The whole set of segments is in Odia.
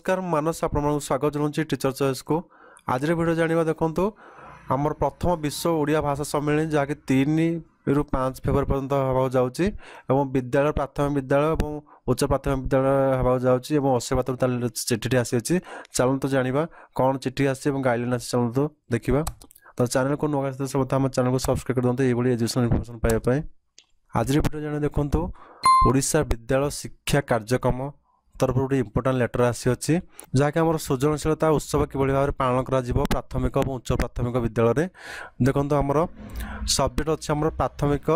ନମସ୍କାର ମାନସ ଆପଣମାନଙ୍କୁ ସ୍ୱାଗତ ଜଣାଉଛି ଟିଚର ଚଏସ୍କୁ ଆଜିର ଭିଡ଼ିଓ ଜାଣିବା ଦେଖନ୍ତୁ ଆମର ପ୍ରଥମ ବିଶ୍ୱ ଓଡ଼ିଆ ଭାଷା ସମ୍ମିଳନୀ ଯାହାକି ତିନିରୁ ପାଞ୍ଚ ଫେବୃଆରୀ ପର୍ଯ୍ୟନ୍ତ ହେବାକୁ ଯାଉଛି ଏବଂ ବିଦ୍ୟାଳୟ ପ୍ରାଥମିକ ବିଦ୍ୟାଳୟ ଏବଂ ଉଚ୍ଚ ପ୍ରାଥମିକ ବିଦ୍ୟାଳୟ ହେବାକୁ ଯାଉଛି ଏବଂ ଅଶୀ ପ୍ରାଥମିକ ଚିଠିଟି ଆସିଅଛି ଚାଲନ୍ତୁ ଜାଣିବା କ'ଣ ଚିଠି ଆସିଛି ଏବଂ ଗାଇଡ଼ଲାଇନ୍ ଆସିଛି ଚାଲନ୍ତୁ ଦେଖିବା ତ ଚ୍ୟାନେଲ୍କୁ ନୂଆ ଆସିଥିଲେ ସମସ୍ତେ ଆମ ଚ୍ୟାନେଲ୍କୁ ସବସ୍କ୍ରାଇବ୍ କରିଦିଅନ୍ତୁ ଏଇଭଳି ଏଜୁକେସନ୍ ଇନଫର୍ମେସନ୍ ପାଇବା ପାଇଁ ଆଜିର ଭିଡ଼ିଓ ଜାଣି ଦେଖନ୍ତୁ ଓଡ଼ିଶା ବିଦ୍ୟାଳୟ ଶିକ୍ଷା କାର୍ଯ୍ୟକ୍ରମ ତରଫରୁ ଗୋଟେ ଇମ୍ପୋର୍ଟାଣ୍ଟ ଲେଟର୍ ଆସିଅଛି ଯାହାକି ଆମର ସୃଜନଶୀଳତା ଉତ୍ସବ କିଭଳି ଭାବରେ ପାଳନ କରାଯିବ ପ୍ରାଥମିକ ଏବଂ ଉଚ୍ଚ ପ୍ରାଥମିକ ବିଦ୍ୟାଳୟରେ ଦେଖନ୍ତୁ ଆମର ସବଜେକ୍ଟ ଅଛି ଆମର ପ୍ରାଥମିକ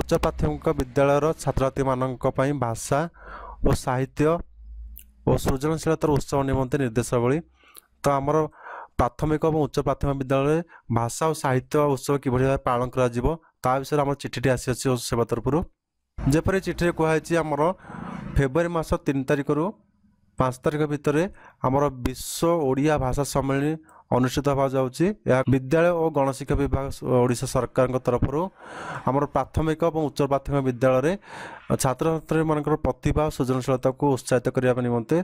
ଉଚ୍ଚ ପ୍ରାଥମିକ ବିଦ୍ୟାଳୟର ଛାତ୍ରଛାତ୍ରୀମାନଙ୍କ ପାଇଁ ଭାଷା ଓ ସାହିତ୍ୟ ଓ ସୃଜନଶୀଳତାର ଉତ୍ସବ ନିମନ୍ତେ ନିର୍ଦ୍ଦେଶାବଳୀ ତ ଆମର ପ୍ରାଥମିକ ଏବଂ ଉଚ୍ଚ ପ୍ରାଥମିକ ବିଦ୍ୟାଳୟରେ ଭାଷା ଓ ସାହିତ୍ୟ ଉତ୍ସବ କିଭଳି ଭାବେ ପାଳନ କରାଯିବ ତା ବିଷୟରେ ଆମର ଚିଠିଟି ଆସିଅଛି ସେବା ତରଫରୁ ଯେପରି ଚିଠିରେ କୁହାଯାଇଛି ଆମର ଫେବୃଆରୀ ମାସ ତିନି ତାରିଖରୁ ପାଞ୍ଚ ତାରିଖ ଭିତରେ ଆମର ବିଶ୍ୱ ଓଡ଼ିଆ ଭାଷା ସମ୍ମିଳନୀ ଅନୁଷ୍ଠିତ ହେବା ଯାଉଛି ଏହା ବିଦ୍ୟାଳୟ ଓ ଗଣଶିକ୍ଷା ବିଭାଗ ଓଡ଼ିଶା ସରକାରଙ୍କ ତରଫରୁ ଆମର ପ୍ରାଥମିକ ଏବଂ ଉଚ୍ଚ ପ୍ରାଥମିକ ବିଦ୍ୟାଳୟରେ ଛାତ୍ରଛାତ୍ରୀମାନଙ୍କର ପ୍ରତିଭା ସୃଜନଶୀଳତାକୁ ଉତ୍ସାହିତ କରିବା ନିମନ୍ତେ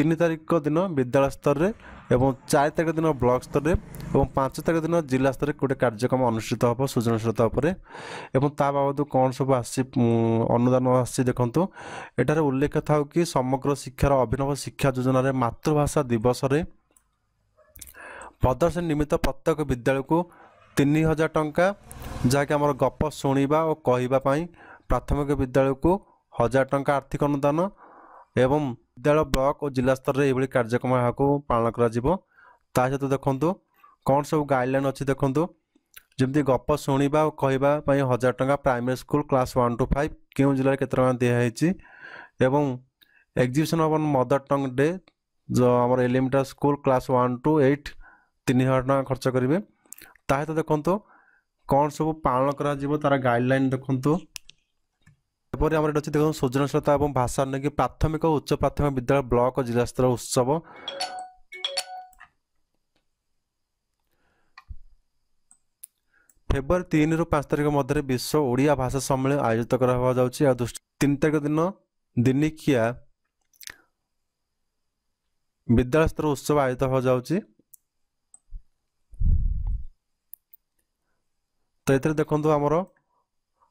ତିନି ତାରିଖ ଦିନ ବିଦ୍ୟାଳୟ ସ୍ତରରେ ଏବଂ ଚାରି ତାରିଖ ଦିନ ବ୍ଲକ ସ୍ତରରେ ଏବଂ ପାଞ୍ଚ ତାରିଖ ଦିନ ଜିଲ୍ଲା ସ୍ତରରେ ଗୋଟେ କାର୍ଯ୍ୟକ୍ରମ ଅନୁଷ୍ଠିତ ହେବ ସୃଜନଶୀଳତା ଉପରେ ଏବଂ ତା ବାବଦ କ'ଣ ସବୁ ଆସି ଅନୁଦାନ ଆସିଛି ଦେଖନ୍ତୁ ଏଠାରେ ଉଲ୍ଲେଖ ଥାଉ କି ସମଗ୍ର ଶିକ୍ଷାର ଅଭିନବ ଶିକ୍ଷା ଯୋଜନାରେ ମାତୃଭାଷା ଦିବସରେ ପ୍ରଦର୍ଶନୀ ନିମିତ୍ତ ପ୍ରତ୍ୟେକ ବିଦ୍ୟାଳୟକୁ ତିନି ହଜାର ଟଙ୍କା ଯାହାକି ଆମର ଗପ ଶୁଣିବା ଓ କହିବା ପାଇଁ ପ୍ରାଥମିକ ବିଦ୍ୟାଳୟକୁ ହଜାର ଟଙ୍କା ଆର୍ଥିକ ଅନୁଦାନ ଏବଂ ବିଦ୍ୟାଳୟ ବ୍ଲକ ଓ ଜିଲ୍ଲା ସ୍ତରରେ ଏଇଭଳି କାର୍ଯ୍ୟକ୍ରମ ଏହାକୁ ପାଳନ କରାଯିବ ତା ସହିତ ଦେଖନ୍ତୁ କ'ଣ ସବୁ ଗାଇଡ଼ଲାଇନ୍ ଅଛି ଦେଖନ୍ତୁ ଯେମିତି ଗପ ଶୁଣିବା ଓ କହିବା ପାଇଁ ହଜାର ଟଙ୍କା primary school class one to five କେଉଁ ଜିଲ୍ଲାରେ କେତେ ଟଙ୍କା ଦିଆହେଇଛି ଏବଂ exhibition of mother tongue day ଯେଉଁ ଆମର elementary school class one to eight ତିନି ହଜାର ଟଙ୍କା ଖର୍ଚ୍ଚ କରିବେ ତା ସହିତ ଦେଖନ୍ତୁ କ'ଣ ସବୁ ପାଳନ କରାଯିବ ତା'ର ଗାଇଡ଼ଲାଇନ୍ ଦେଖନ୍ତୁ ତାପରେ ଆମର ଏଠି ଅଛି ଦେଖନ୍ତୁ ସୃଜନଶୀଳତା ଏବଂ ଭାଷା ନେଇକି ପ୍ରାଥମିକ ଉଚ୍ଚ ପ୍ରାଥମିକ ବିଦ୍ୟାଳୟ ବ୍ଲକ ଜିଲ୍ଲାସ୍ତରୀୟ ଉତ୍ସବ ଫେବୃଆରୀ ତିନିରୁ ପାଞ୍ଚ ତାରିଖ ମଧ୍ୟରେ ବିଶ୍ୱ ଓଡ଼ିଆ ଭାଷା ସମ୍ମିଳନୀ ଆୟୋଜିତ କରାହେବା ଯାଉଛି ଆଉ ତିନି ତାରିଖ ଦିନ ଦିନିକିଆ ବିଦ୍ୟାଳୟ ସ୍ତର ଉତ୍ସବ ଆୟୋଜିତ ହେବାକୁ ଯାଉଛି ତ ଏଥିରେ ଦେଖନ୍ତୁ ଆମର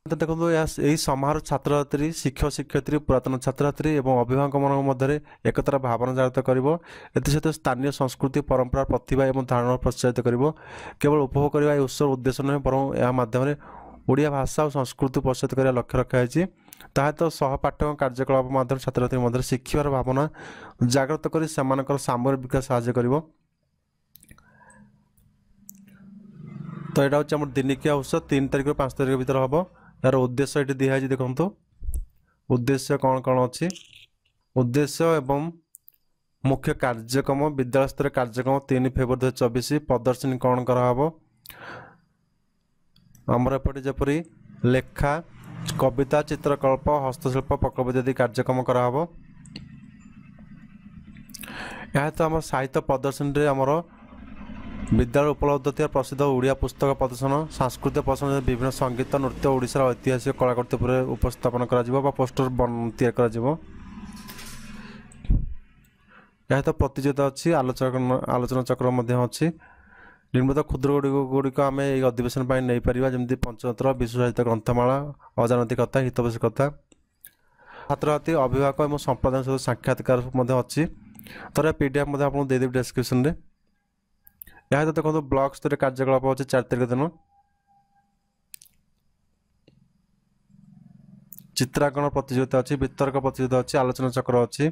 ତ ଦେଖନ୍ତୁ ଏହି ସମାରୋହ ଛାତ୍ରଛାତ୍ରୀ ଶିକ୍ଷକ ଶିକ୍ଷୟିତ୍ରୀ ପୁରାତନ ଛାତ୍ରଛାତ୍ରୀ ଏବଂ ଅଭିଭାବକମାନଙ୍କ ମଧ୍ୟରେ ଏକତାର ଭାବନା ଜାଗ୍ରତ କରିବ ଏଥିସହିତ ସ୍ଥାନୀୟ ସଂସ୍କୃତି ପରମ୍ପରା ପ୍ରତିଭା ଏବଂ ଧାରଣ ପ୍ରୋତ୍ସାହିତ କରିବ କେବଳ ଉପଭୋଗ କରିବା ଏହି ଉତ୍ସବ ଉଦ୍ଦେଶ୍ୟ ନୁହେଁ ବରଂ ଏହା ମାଧ୍ୟମରେ ଓଡ଼ିଆ ଭାଷା ଓ ସଂସ୍କୃତି ପ୍ରୋତ୍ସାହିତ କରିବା ଲକ୍ଷ୍ୟ ରଖାଯାଇଛି ତାହା ତ ପାଠ୍ୟ କାର୍ଯ୍ୟକଳାପ ମାଧ୍ୟମରେ ଛାତ୍ରଛାତ୍ରୀଙ୍କ ମଧ୍ୟରେ ଶିଖିବାର ଭାବନା ଜାଗ୍ରତ କରି ସେମାନଙ୍କର ସାମରିକ ବିକାଶ ସାହାଯ୍ୟ କରିବ ତ ଏଇଟା ହେଉଛି ଆମର ଦିନିକିଆ ଉତ୍ସବ ତିନି ତାରିଖରୁ ପାଞ୍ଚ ତାରିଖ ଭିତରେ ହେବ ତାର ଉଦ୍ଦେଶ୍ୟ ଏଠି ଦିଆହେଇଛି ଦେଖନ୍ତୁ ଉଦ୍ଦେଶ୍ୟ କ'ଣ କ'ଣ ଅଛି ଉଦ୍ଦେଶ୍ୟ ଏବଂ ମୁଖ୍ୟ କାର୍ଯ୍ୟକ୍ରମ ବିଦ୍ୟାଳୟ ସ୍ତରୀୟ କାର୍ଯ୍ୟକ୍ରମ ତିନି ଫେବୃଆରୀ ଦୁଇହଜାର ଚବିଶ ପ୍ରଦର୍ଶନୀ କ'ଣ କରାହେବ ଆମର ଏପଟେ ଯେପରି ଲେଖା କବିତା ଚିତ୍ରକଳ୍ପ ହସ୍ତଶିଳ୍ପ ପ୍ରକଳ୍ପ ଇତ୍ୟାଦି କାର୍ଯ୍ୟକ୍ରମ କରାହେବ ଏହା ତ ଆମ ସାହିତ୍ୟ ପ୍ରଦର୍ଶନୀରେ ଆମର ବିଦ୍ୟାଳୟ ଉପଲବ୍ଧ ଥିବା ପ୍ରସିଦ୍ଧ ଓଡ଼ିଆ ପୁସ୍ତକ ପ୍ରଦର୍ଶନ ସାଂସ୍କୃତିକ ପ୍ରଦର୍ଶନ ବିଭିନ୍ନ ସଙ୍ଗୀତ ନୃତ୍ୟ ଓଡ଼ିଶାର ଐତିହାସିକ କଳାକୃତି ଉପରେ ଉପସ୍ଥାପନ କରାଯିବ ବା ପୋଷ୍ଟର ତିଆରି କରାଯିବ ଏହା ତ ପ୍ରତିଯୋଗିତା ଅଛି ଆଲୋଚକ ଆଲୋଚନା ଚକ୍ର ମଧ୍ୟ ଅଛି ନିର୍ମିତ କ୍ଷୁଦ୍ର ଗୁଡ଼ିକ ଗୁଡ଼ିକ ଆମେ ଏହି ଅଧିବେଶନ ପାଇଁ ନେଇପାରିବା ଯେମିତି ପଞ୍ଚତନ୍ତ୍ର ବିଶ୍ୱ ସାହିତ୍ୟ ଗ୍ରନ୍ଥମାଳା ଅଜାନତି କଥା ହିତବେଶ କଥା ଛାତ୍ରହାତି ଅଭିଭାବକ ଏବଂ ସମ୍ପ୍ରଦାୟ ସହିତ ସାକ୍ଷାତକାର ମଧ୍ୟ ଅଛି ତ ପି ଡି ମଧ୍ୟ ଆପଣଙ୍କୁ ଦେଇଦେବି ଡେସ୍କ୍ରିପସନ୍ରେ ଏହା ଦେଖନ୍ତୁ ಯಾವ್ದಾದ್ರು ಒಂದು ಬ್ಲಾಕ್ ಸ್ತರೀಯ ಕಾರ್ಯಕಲಾಪವನ್ನು ଦିନ ଚିତ୍ରାଙ୍କନ ପ୍ରତିଯୋଗିତା ଅଛି ବିତର୍କ ପ୍ରତିଯୋଗିତା ଅଛି ଆଲୋଚନା ଚକ୍ର ଅଛି